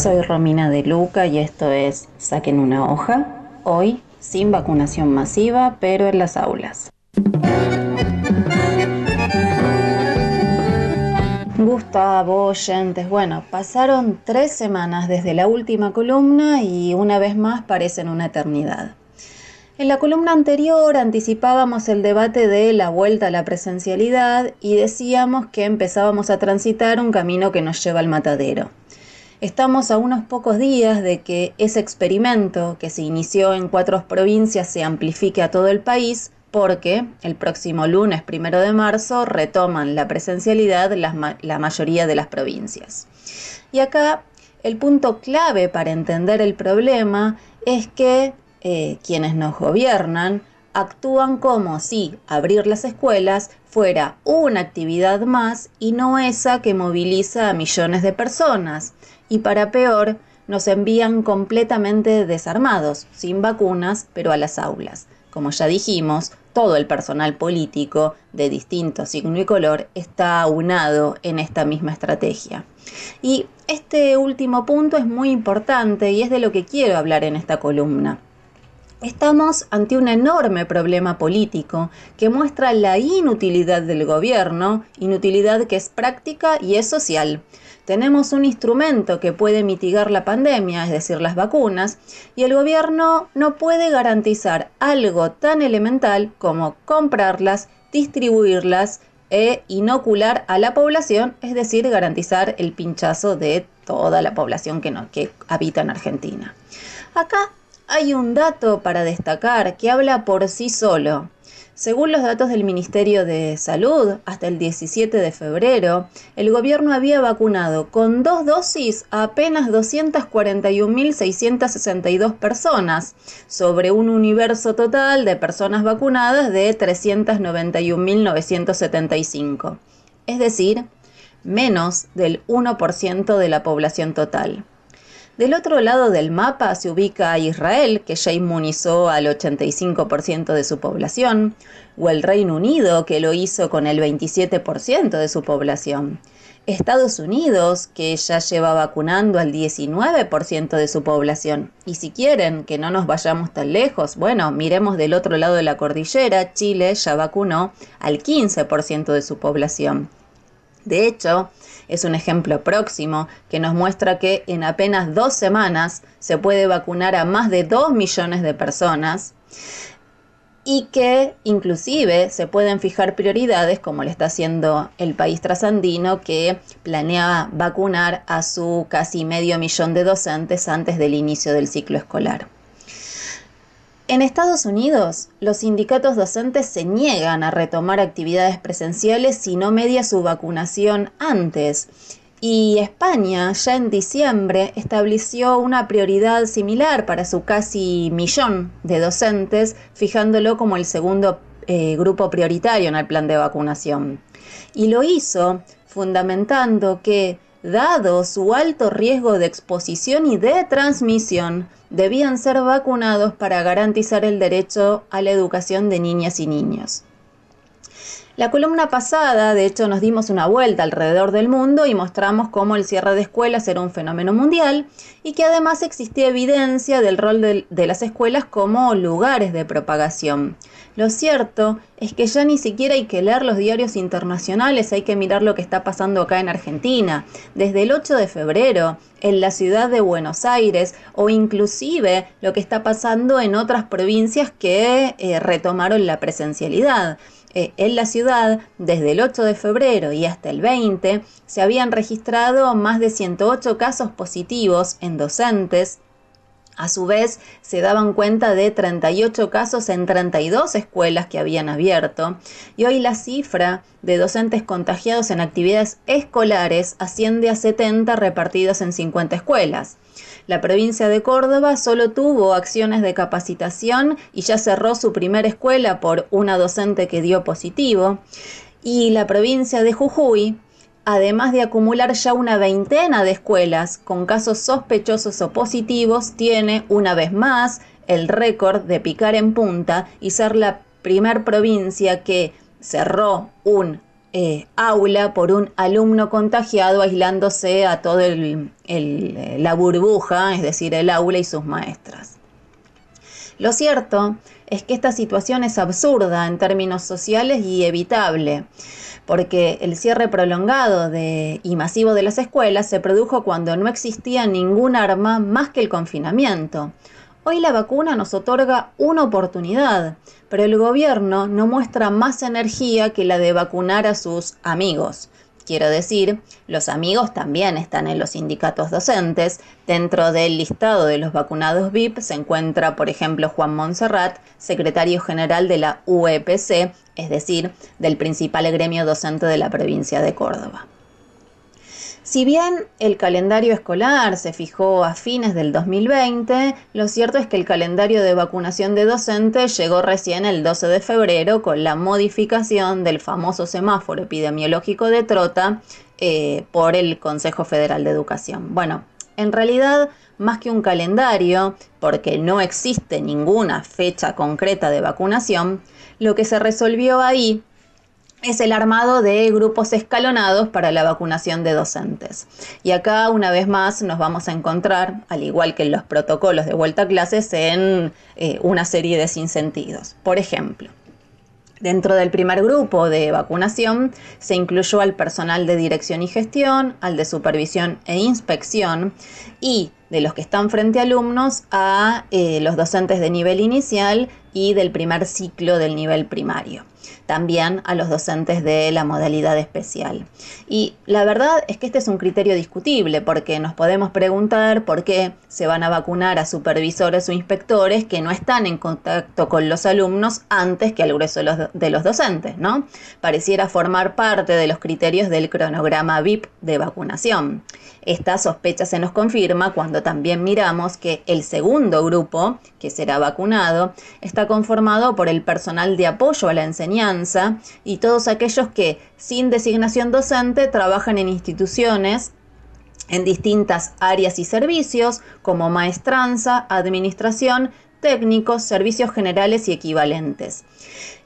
soy Romina de Luca y esto es Saquen una hoja, hoy sin vacunación masiva, pero en las aulas. Gustavo, oyentes, bueno, pasaron tres semanas desde la última columna y una vez más parecen una eternidad. En la columna anterior anticipábamos el debate de la vuelta a la presencialidad y decíamos que empezábamos a transitar un camino que nos lleva al matadero. Estamos a unos pocos días de que ese experimento que se inició en cuatro provincias se amplifique a todo el país porque el próximo lunes primero de marzo retoman la presencialidad la mayoría de las provincias. Y acá el punto clave para entender el problema es que eh, quienes nos gobiernan actúan como si abrir las escuelas fuera una actividad más y no esa que moviliza a millones de personas, y para peor, nos envían completamente desarmados, sin vacunas, pero a las aulas. Como ya dijimos, todo el personal político de distinto signo y color está aunado en esta misma estrategia. Y este último punto es muy importante y es de lo que quiero hablar en esta columna. Estamos ante un enorme problema político que muestra la inutilidad del gobierno, inutilidad que es práctica y es social. Tenemos un instrumento que puede mitigar la pandemia, es decir, las vacunas, y el gobierno no puede garantizar algo tan elemental como comprarlas, distribuirlas e inocular a la población, es decir, garantizar el pinchazo de toda la población que, habita en Argentina. Acá hay un dato para destacar que habla por sí solo. Según los datos del Ministerio de Salud, hasta el 17 de febrero, el gobierno había vacunado con dos dosis a apenas 241.662 personas, sobre un universo total de personas vacunadas de 391.975, es decir, menos del 1% de la población total. Del otro lado del mapa se ubica Israel, que ya inmunizó al 85% de su población, o el Reino Unido, que lo hizo con el 27% de su población. Estados Unidos, que ya lleva vacunando al 19% de su población. Y si quieren que no nos vayamos tan lejos, bueno, miremos del otro lado de la cordillera, Chile ya vacunó al 15% de su población. De hecho, es un ejemplo próximo que nos muestra que en apenas dos semanas se puede vacunar a más de 2 millones de personas y que inclusive se pueden fijar prioridades como le está haciendo el país trasandino que planea vacunar a su casi medio millón de docentes antes del inicio del ciclo escolar. En Estados Unidos, los sindicatos docentes se niegan a retomar actividades presenciales si no media su vacunación antes. Y España ya en diciembre estableció una prioridad similar para su casi millón de docentes, fijándolo como el segundo eh, grupo prioritario en el plan de vacunación. Y lo hizo fundamentando que dado su alto riesgo de exposición y de transmisión, debían ser vacunados para garantizar el derecho a la educación de niñas y niños. La columna pasada, de hecho, nos dimos una vuelta alrededor del mundo y mostramos cómo el cierre de escuelas era un fenómeno mundial y que además existía evidencia del rol de, las escuelas como lugares de propagación. Lo cierto es que ya ni siquiera hay que leer los diarios internacionales, hay que mirar lo que está pasando acá en Argentina. Desde el 8 de febrero, en la ciudad de Buenos Aires, o inclusive lo que está pasando en otras provincias que eh, retomaron la presencialidad. Eh, en la ciudad, desde el 8 de febrero y hasta el 20, se habían registrado más de 108 casos positivos en docentes. A su vez, se daban cuenta de 38 casos en 32 escuelas que habían abierto y hoy la cifra de docentes contagiados en actividades escolares asciende a 70 repartidos en 50 escuelas. La provincia de Córdoba solo tuvo acciones de capacitación y ya cerró su primera escuela por una docente que dio positivo. Y la provincia de Jujuy, además de acumular ya una veintena de escuelas con casos sospechosos o positivos, tiene una vez más el récord de picar en punta y ser la primer provincia que cerró un eh, aula por un alumno contagiado aislándose a toda eh, la burbuja, es decir, el aula y sus maestras. Lo cierto es que esta situación es absurda en términos sociales y evitable, porque el cierre prolongado y masivo de las escuelas se produjo cuando no existía ningún arma más que el confinamiento, Hoy la vacuna nos otorga una oportunidad, pero el gobierno no muestra más energía que la de vacunar a sus amigos. Quiero decir, los amigos también están en los sindicatos docentes. Dentro del listado de los vacunados VIP se encuentra, por ejemplo, Juan Montserrat, secretario general de la UEPC, es decir, del principal gremio docente de la provincia de Córdoba. Si bien el calendario escolar se fijó a fines del 2020, lo cierto es que el calendario de vacunación de docentes llegó recién el 12 de febrero con la modificación del famoso semáforo epidemiológico de Trota eh, por el Consejo Federal de Educación. Bueno, en realidad, más que un calendario, porque no existe ninguna fecha concreta de vacunación, lo que se resolvió ahí es el armado de grupos escalonados para la vacunación de docentes. Y acá, una vez más, nos vamos a encontrar, al igual que en los protocolos de vuelta a clases, en eh, una serie de sinsentidos. Por ejemplo, Dentro del primer grupo de vacunación se incluyó al personal de dirección y gestión, al de supervisión e inspección y de los que están frente a alumnos a eh, los docentes de nivel inicial y del primer ciclo del nivel primario también a los docentes de la modalidad especial. Y la verdad es que este es un criterio discutible porque nos podemos preguntar por qué se van a vacunar a supervisores o inspectores que no están en contacto con los alumnos antes que al grueso de los, docentes, ¿no? Pareciera formar parte de los criterios del cronograma VIP de vacunación. Esta sospecha se nos confirma cuando también miramos que el segundo grupo, que será vacunado, está conformado por el personal de apoyo a la enseñanza y todos aquellos que sin designación docente trabajan en instituciones en distintas áreas y servicios como maestranza, administración, técnicos, servicios generales y equivalentes.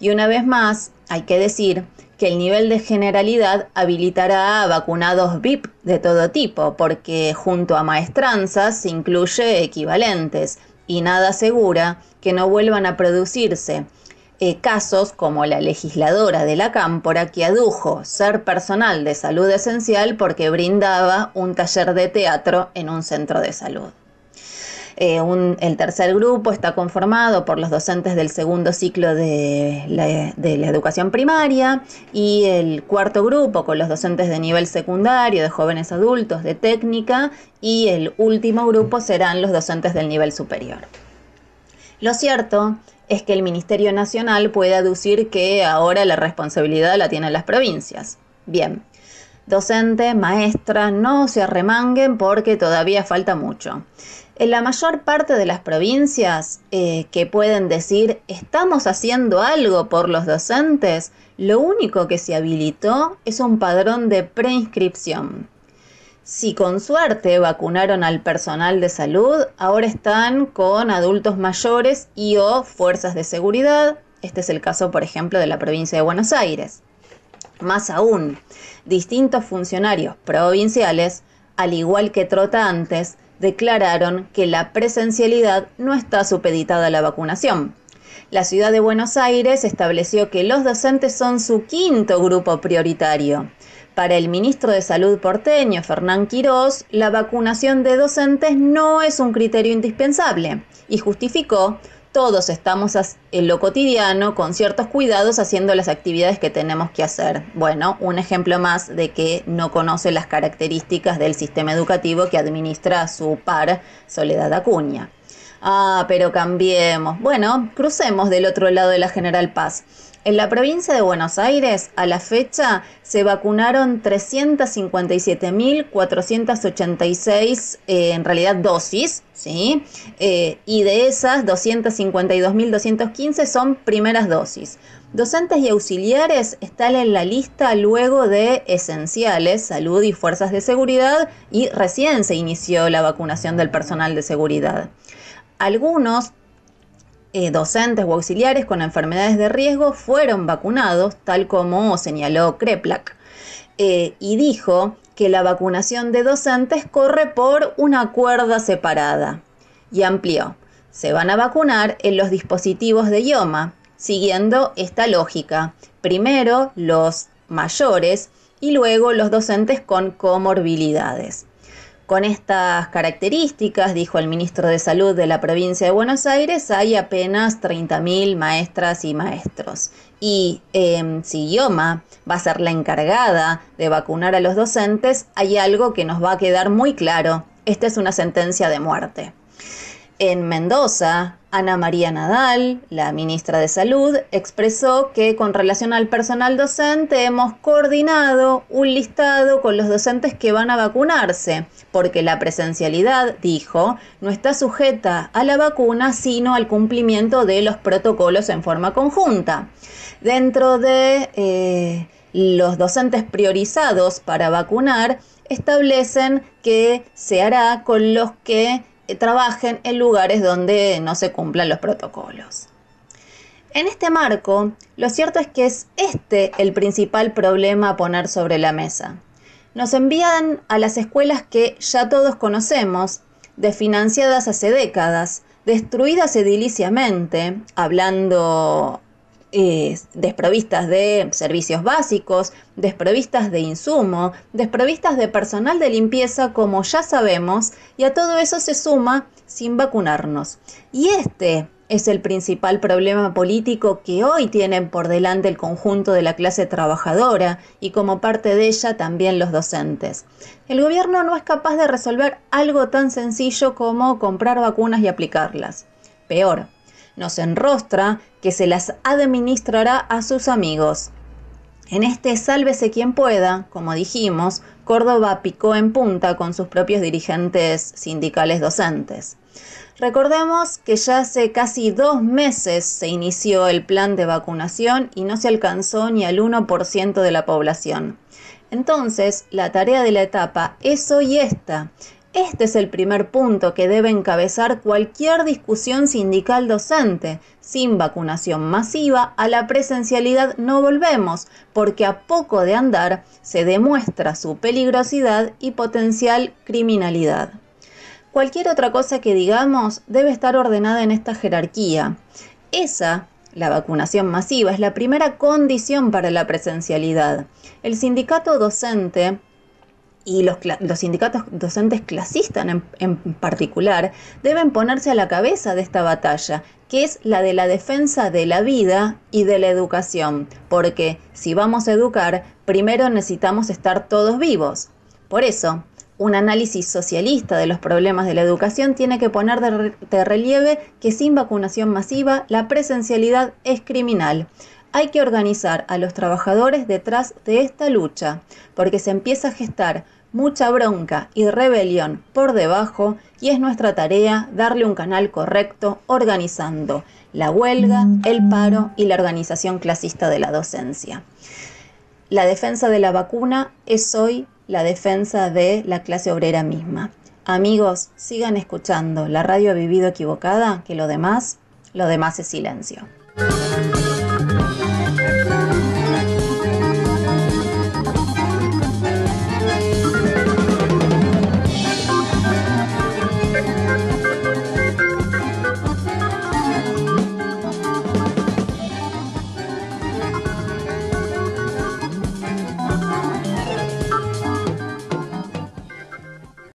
Y una vez más, hay que decir que el nivel de generalidad habilitará a vacunados VIP de todo tipo, porque junto a maestranzas se incluye equivalentes, y nada asegura que no vuelvan a producirse eh, casos como la legisladora de la Cámpora que adujo ser personal de salud esencial porque brindaba un taller de teatro en un centro de salud. Eh, el tercer grupo está conformado por los docentes del segundo ciclo de de la, educación primaria y el cuarto grupo con los docentes de nivel secundario, de jóvenes adultos, de técnica y el último grupo serán los docentes del nivel superior. Lo cierto es que el Ministerio Nacional puede aducir que ahora la responsabilidad la tienen las provincias. Bien, docente, maestra, no se arremanguen porque todavía falta mucho. En la mayor parte de las provincias eh, que pueden decir estamos haciendo algo por los docentes, lo único que se habilitó es un padrón de preinscripción. Si con suerte vacunaron al personal de salud, ahora están con adultos mayores y o fuerzas de seguridad. Este es el caso, por ejemplo, de la provincia de Buenos Aires. Más aún, distintos funcionarios provinciales, al igual que trotantes, declararon que la presencialidad no está supeditada a la vacunación. La ciudad de Buenos Aires estableció que los docentes son su quinto grupo prioritario. Para el ministro de Salud porteño, Fernán Quirós, la vacunación de docentes no es un criterio indispensable y justificó, todos estamos en lo cotidiano con ciertos cuidados haciendo las actividades que tenemos que hacer. Bueno, un ejemplo más de que no conoce las características del sistema educativo que administra su par, Soledad Acuña. Ah, pero cambiemos. Bueno, crucemos del otro lado de la General Paz. En la provincia de Buenos Aires, a la fecha, se vacunaron 357.486, eh, en realidad, dosis, ¿sí? Eh, y de esas, 252.215 son primeras dosis. Docentes y auxiliares están en la lista luego de esenciales, salud y fuerzas de seguridad, y recién se inició la vacunación del personal de seguridad. Algunos eh, docentes o auxiliares con enfermedades de riesgo fueron vacunados, tal como señaló Kreplak, eh, y dijo que la vacunación de docentes corre por una cuerda separada. Y amplió, se van a vacunar en los dispositivos de IOMA, siguiendo esta lógica. Primero los mayores y luego los docentes con comorbilidades. Con estas características, dijo el ministro de Salud de la provincia de Buenos Aires, hay apenas 30.000 maestras y maestros. Y em, si IOMA va a ser la encargada de vacunar a los docentes, hay algo que nos va a quedar muy claro. Esta es una sentencia de muerte. En Mendoza, Ana María Nadal, la ministra de Salud, expresó que con relación al personal docente hemos coordinado un listado con los docentes que van a vacunarse, porque la presencialidad, dijo, no está sujeta a la vacuna, sino al cumplimiento de los protocolos en forma conjunta. Dentro de eh, los docentes priorizados para vacunar, establecen que se hará con los que eh, trabajen en lugares donde no se cumplan los protocolos. En este marco, lo cierto es que es este el principal problema a poner sobre la mesa. Nos envían a las escuelas que ya todos conocemos, desfinanciadas hace décadas, destruidas ediliciamente, hablando eh, desprovistas de servicios básicos, desprovistas de insumo, desprovistas de personal de limpieza, como ya sabemos, y a todo eso se suma sin vacunarnos. Y este es el principal problema político que hoy tienen por delante el conjunto de la clase trabajadora y como parte de ella también los docentes. El gobierno no es capaz de resolver algo tan sencillo como comprar vacunas y aplicarlas. Peor, nos enrostra que se las administrará a sus amigos. En este sálvese quien pueda, como dijimos, Córdoba picó en punta con sus propios dirigentes sindicales docentes. Recordemos que ya hace casi dos meses se inició el plan de vacunación y no se alcanzó ni al 1% de la población. Entonces, la tarea de la etapa es hoy esta, este es el primer punto que debe encabezar cualquier discusión sindical docente. Sin vacunación masiva, a la presencialidad no volvemos, porque a poco de andar se demuestra su peligrosidad y potencial criminalidad. Cualquier otra cosa que digamos debe estar ordenada en esta jerarquía. Esa la vacunación masiva es la primera condición para la presencialidad. El sindicato docente y los, sindicatos docentes clasistas en, particular deben ponerse a la cabeza de esta batalla, que es la de la defensa de la vida y de la educación, porque si vamos a educar, primero necesitamos estar todos vivos. Por eso, un análisis socialista de los problemas de la educación tiene que poner de relieve que sin vacunación masiva la presencialidad es criminal. Hay que organizar a los trabajadores detrás de esta lucha, porque se empieza a gestar mucha bronca y rebelión por debajo y es nuestra tarea darle un canal correcto organizando la huelga, el paro y la organización clasista de la docencia. La defensa de la vacuna es hoy la defensa de la clase obrera misma. Amigos, sigan escuchando. La radio ha vivido equivocada, que lo demás, lo demás es silencio.